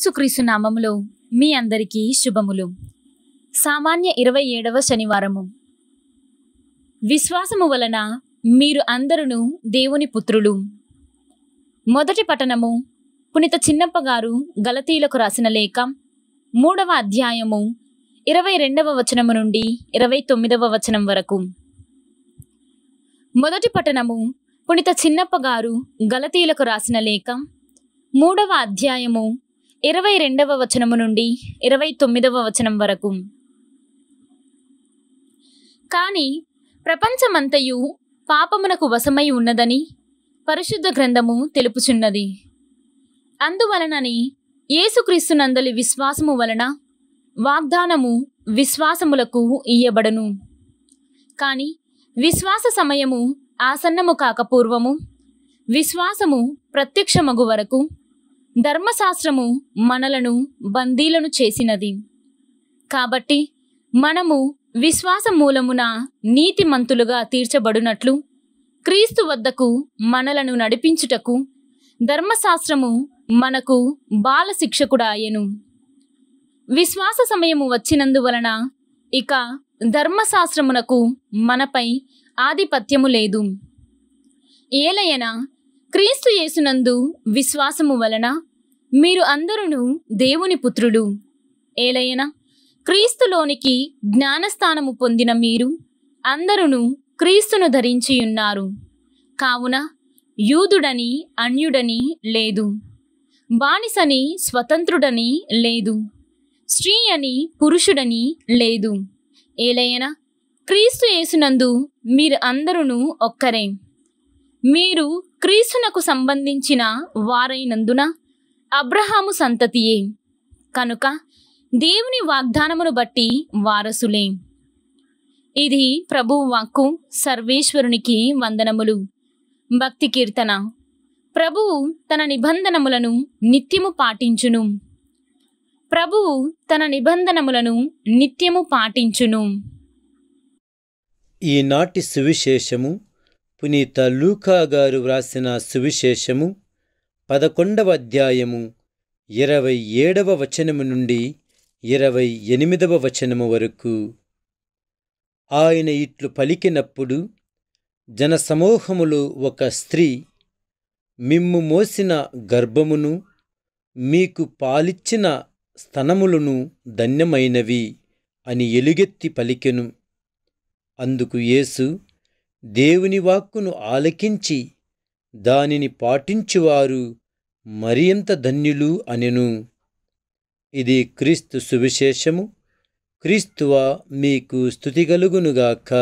సుక్రీసు నామములో మీ అందరికీ శుభములు సామాన్య ఇరవై ఏడవ శనివారము విశ్వాసము వలన మీరు అందరును దేవుని పుత్రులు మొదటి పఠనము పునిత చిన్నప్ప గారు గలతీలకు రాసిన లేఖ మూడవ అధ్యాయము ఇరవై రెండవ వచనము నుండి ఇరవై తొమ్మిదవ వచనం వరకు మొదటి పఠనము పునిత చిన్నప్ప గారు గలతీలకు రాసిన లేఖ మూడవ అధ్యాయము ఇరవై రెండవ వచనము నుండి ఇరవై తొమ్మిదవ వచనం వరకు కానీ ప్రపంచమంతయు పాపమునకు వశమై ఉన్నదని పరిశుద్ధ గ్రంథము తెలుపుచున్నది అందువలనని యేసుక్రీస్తునందలి విశ్వాసము వలన వాగ్దానము విశ్వాసములకు ఇయ్యబడను కానీ విశ్వాస సమయము ఆసన్నము కాక పూర్వము విశ్వాసము ప్రత్యక్షమగు వరకు ధర్మశాస్త్రము మనలను బందీలను చేసినది కాబట్టి మనము విశ్వాస మూలమున నీతిమంతులుగా తీర్చబడునట్లు క్రీస్తు వద్దకు మనలను నడిపించుటకు ధర్మశాస్త్రము మనకు బాలశిక్షకుడాయెను విశ్వాస సమయము వచ్చినందువలన ఇక ధర్మశాస్త్రమునకు మనపై ఆధిపత్యము లేదు ఏలయన క్రీస్తు యేసునందు విశ్వాసము వలన మీరు అందరూ దేవుని పుత్రులు ఏలయన క్రీస్తులోనికి జ్ఞానస్థానము పొందిన మీరు అందరూ క్రీస్తును ధరించి ఉన్నారు కావున యూదుడని అన్యుడని లేదు బానిసని స్వతంత్రుడని లేదు స్త్రీ అని పురుషుడని లేదు ఏలయన క్రీస్తు యేసునందు మీరు అందరూ ఒక్కరే మీరు క్రీస్తునకు సంబంధించిన వారైనందున అబ్రహాము సంతతియే కనుక దేవుని వాగ్దానమును బట్టి వారసులే ఇది ప్రభువు వాక్కు సర్వేశ్వరునికి వందనములు భక్తి కీర్తన ప్రభువు తన నిబంధనములను నిత్యము పాటించును ప్రభువు తన నిబంధనములను నిత్యము పాటించును ఈనాటి సువిశేషము పునీత లూకా గారు వ్రాసిన సువిశేషము పదకొండవ అధ్యాయము ఇరవై ఏడవ వచనము నుండి ఇరవై ఎనిమిదవ వచనము వరకు ఆయన ఇట్లు పలికినప్పుడు జనసమూహములో ఒక స్త్రీ మిమ్ము మోసిన గర్భమును మీకు పాలిచ్చిన స్తనములను ధన్యమైనవి అని ఎలుగెత్తి పలికెను అందుకు యేసు దేవుని వాక్కును ఆలకించి దానిని పాటించువారు మరింత ధన్యులు అనెను ఇది క్రీస్తు సువిశేషము క్రీస్తువా మీకు స్థుతిగలుగునుగాక